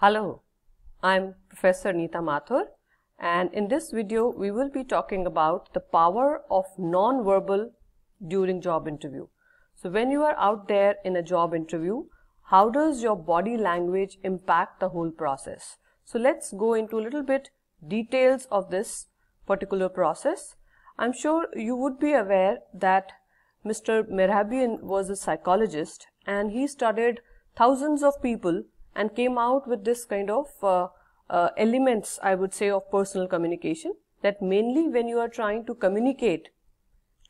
Hello, I'm Professor Nita Mathur and in this video we will be talking about the power of non-verbal during job interview. So when you are out there in a job interview, how does your body language impact the whole process? So let's go into a little bit details of this particular process. I'm sure you would be aware that Mr. Merhabian was a psychologist and he studied thousands of people and came out with this kind of uh, uh, elements, I would say, of personal communication that mainly when you are trying to communicate,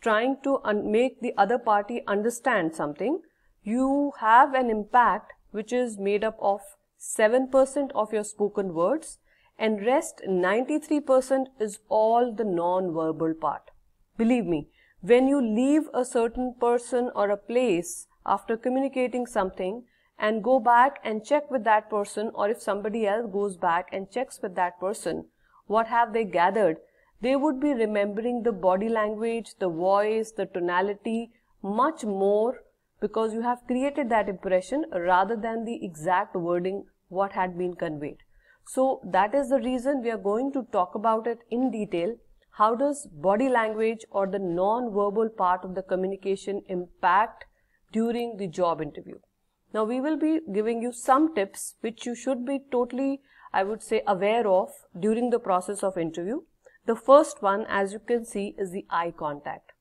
trying to make the other party understand something, you have an impact which is made up of 7% of your spoken words and rest 93% is all the non-verbal part. Believe me, when you leave a certain person or a place after communicating something, and go back and check with that person or if somebody else goes back and checks with that person what have they gathered they would be remembering the body language the voice the tonality much more because you have created that impression rather than the exact wording what had been conveyed so that is the reason we are going to talk about it in detail how does body language or the non-verbal part of the communication impact during the job interview now we will be giving you some tips which you should be totally, I would say, aware of during the process of interview. The first one, as you can see, is the eye contact.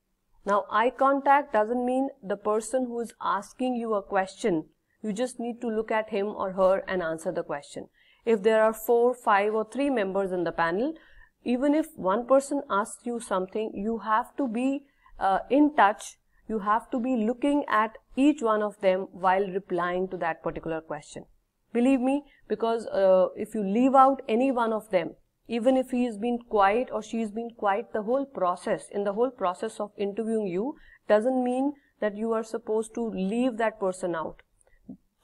Now eye contact doesn't mean the person who is asking you a question. You just need to look at him or her and answer the question. If there are four, five or three members in the panel, even if one person asks you something, you have to be uh, in touch you have to be looking at each one of them while replying to that particular question. Believe me, because uh, if you leave out any one of them, even if he has been quiet or she has been quiet, the whole process, in the whole process of interviewing you, doesn't mean that you are supposed to leave that person out.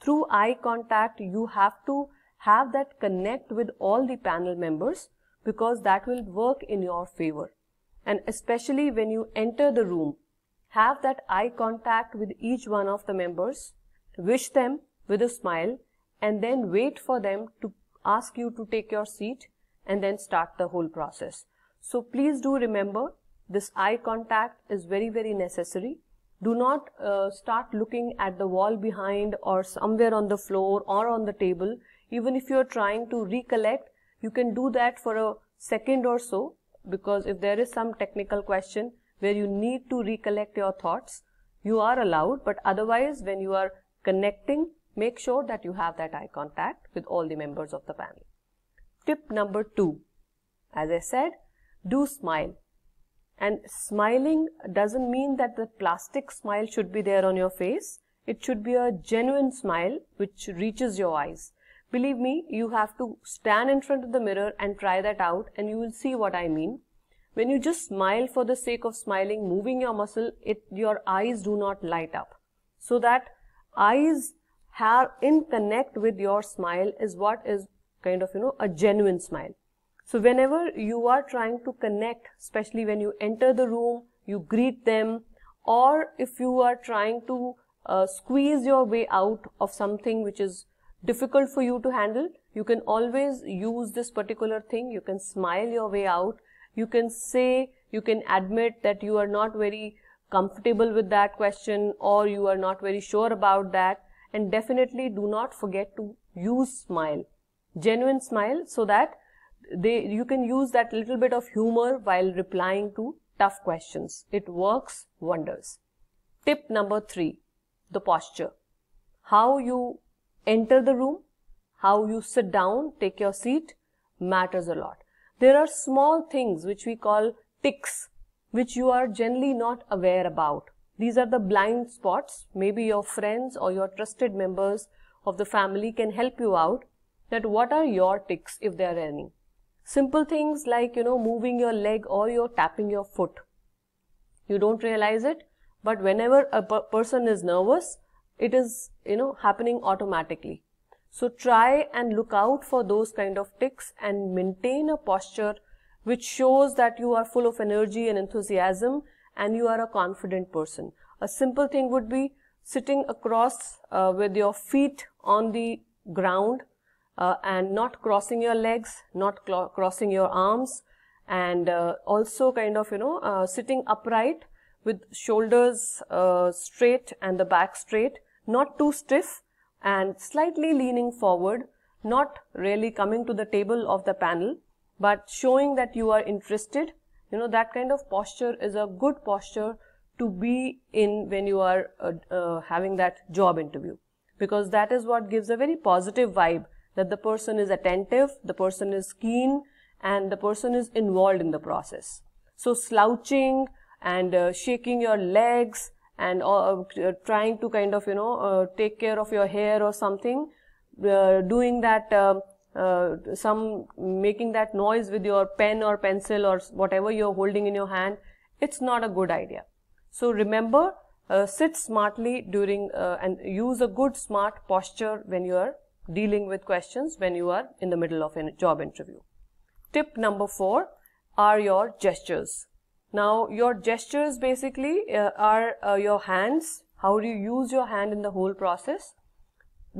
Through eye contact, you have to have that connect with all the panel members because that will work in your favor. And especially when you enter the room, have that eye contact with each one of the members, wish them with a smile, and then wait for them to ask you to take your seat and then start the whole process. So please do remember this eye contact is very, very necessary. Do not uh, start looking at the wall behind or somewhere on the floor or on the table. Even if you're trying to recollect, you can do that for a second or so because if there is some technical question, where you need to recollect your thoughts, you are allowed, but otherwise when you are connecting, make sure that you have that eye contact with all the members of the panel. Tip number two, as I said, do smile. And smiling doesn't mean that the plastic smile should be there on your face. It should be a genuine smile which reaches your eyes. Believe me, you have to stand in front of the mirror and try that out and you will see what I mean. When you just smile for the sake of smiling, moving your muscle, it, your eyes do not light up. So that eyes have in connect with your smile is what is kind of, you know, a genuine smile. So whenever you are trying to connect, especially when you enter the room, you greet them, or if you are trying to uh, squeeze your way out of something which is difficult for you to handle, you can always use this particular thing. You can smile your way out you can say, you can admit that you are not very comfortable with that question or you are not very sure about that and definitely do not forget to use smile, genuine smile so that they, you can use that little bit of humor while replying to tough questions. It works wonders. Tip number three, the posture. How you enter the room, how you sit down, take your seat matters a lot there are small things which we call ticks, which you are generally not aware about. These are the blind spots. Maybe your friends or your trusted members of the family can help you out that what are your ticks if there are any. Simple things like, you know, moving your leg or you're tapping your foot. You don't realize it, but whenever a per person is nervous, it is, you know, happening automatically. So try and look out for those kind of ticks and maintain a posture which shows that you are full of energy and enthusiasm and you are a confident person. A simple thing would be sitting across uh, with your feet on the ground uh, and not crossing your legs, not crossing your arms and uh, also kind of, you know, uh, sitting upright with shoulders uh, straight and the back straight, not too stiff and slightly leaning forward, not really coming to the table of the panel, but showing that you are interested. You know, that kind of posture is a good posture to be in when you are uh, uh, having that job interview because that is what gives a very positive vibe that the person is attentive, the person is keen, and the person is involved in the process. So slouching and uh, shaking your legs and uh, uh, trying to kind of you know uh, take care of your hair or something uh, doing that uh, uh, some making that noise with your pen or pencil or whatever you're holding in your hand it's not a good idea so remember sit smartly during and use a good smart posture when you are dealing with questions when you are in the middle of a job interview tip number 4 are your gestures now your gestures basically uh, are uh, your hands. How do you use your hand in the whole process?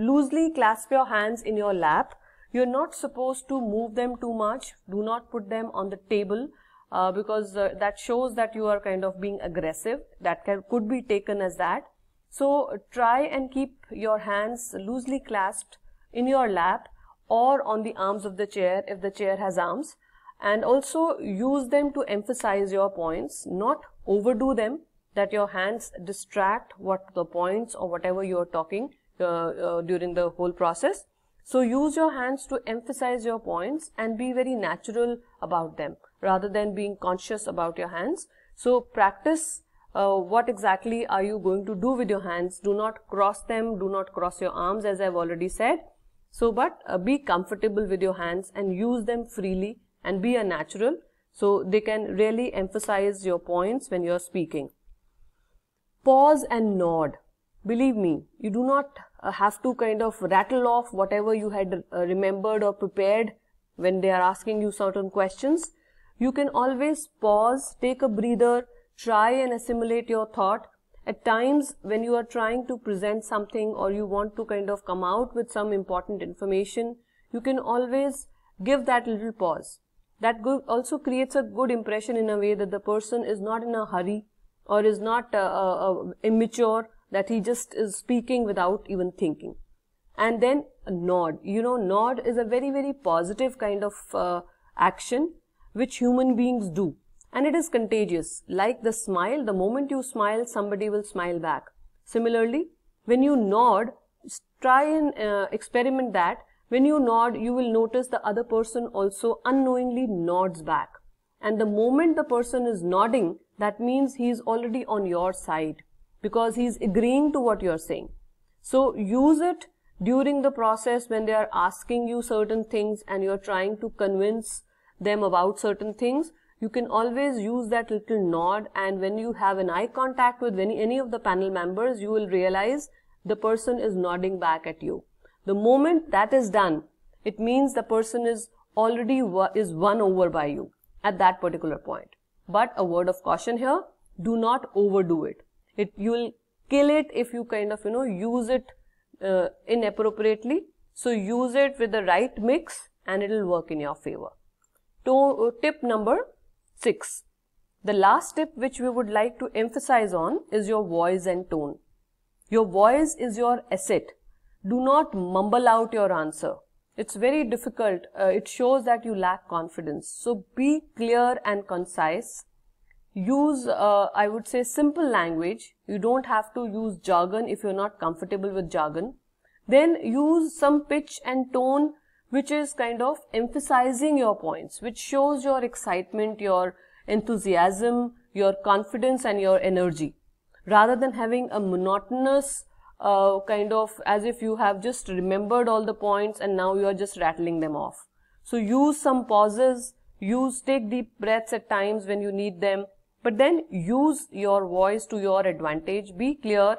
Loosely clasp your hands in your lap. You're not supposed to move them too much. Do not put them on the table uh, because uh, that shows that you are kind of being aggressive. That can, could be taken as that. So try and keep your hands loosely clasped in your lap or on the arms of the chair if the chair has arms and also use them to emphasize your points, not overdo them that your hands distract what the points or whatever you're talking uh, uh, during the whole process. So use your hands to emphasize your points and be very natural about them rather than being conscious about your hands. So practice uh, what exactly are you going to do with your hands. Do not cross them, do not cross your arms as I've already said. So but uh, be comfortable with your hands and use them freely and be a natural so they can really emphasize your points when you're speaking. Pause and nod. Believe me, you do not uh, have to kind of rattle off whatever you had uh, remembered or prepared when they are asking you certain questions. You can always pause, take a breather, try and assimilate your thought. At times when you are trying to present something or you want to kind of come out with some important information, you can always give that little pause that also creates a good impression in a way that the person is not in a hurry or is not uh, uh, uh immature that he just is speaking without even thinking and then nod you know nod is a very very positive kind of uh, action which human beings do and it is contagious like the smile the moment you smile somebody will smile back similarly when you nod try and uh, experiment that when you nod, you will notice the other person also unknowingly nods back. And the moment the person is nodding, that means he is already on your side because he is agreeing to what you're saying. So use it during the process when they are asking you certain things and you're trying to convince them about certain things. You can always use that little nod and when you have an eye contact with any, any of the panel members, you will realize the person is nodding back at you. The moment that is done, it means the person is already is won over by you at that particular point. But a word of caution here, do not overdo it. It you'll kill it if you kind of you know use it uh, inappropriately. So use it with the right mix and it'll work in your favor. To, uh, tip number six. The last tip which we would like to emphasize on is your voice and tone. Your voice is your asset do not mumble out your answer. It's very difficult. Uh, it shows that you lack confidence. So be clear and concise. Use, uh, I would say, simple language. You don't have to use jargon if you're not comfortable with jargon. Then use some pitch and tone which is kind of emphasizing your points, which shows your excitement, your enthusiasm, your confidence and your energy rather than having a monotonous uh, kind of as if you have just remembered all the points and now you are just rattling them off. So use some pauses, use take deep breaths at times when you need them, but then use your voice to your advantage, be clear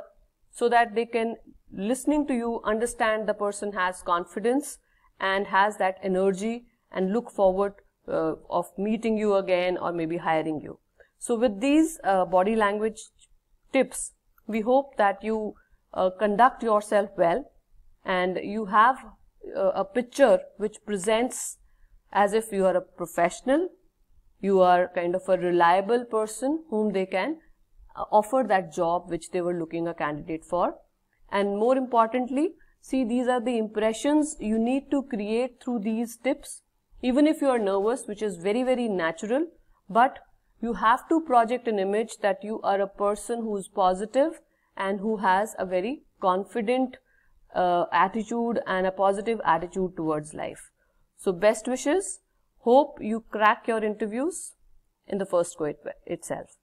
so that they can listening to you understand the person has confidence and has that energy and look forward uh, of meeting you again or maybe hiring you. So with these uh, body language tips, we hope that you uh, conduct yourself well and you have uh, a picture which presents as if you are a professional, you are kind of a reliable person whom they can uh, offer that job which they were looking a candidate for. And more importantly, see these are the impressions you need to create through these tips. Even if you are nervous, which is very, very natural, but you have to project an image that you are a person who is positive, and who has a very confident uh, attitude and a positive attitude towards life. So best wishes. Hope you crack your interviews in the first go itself.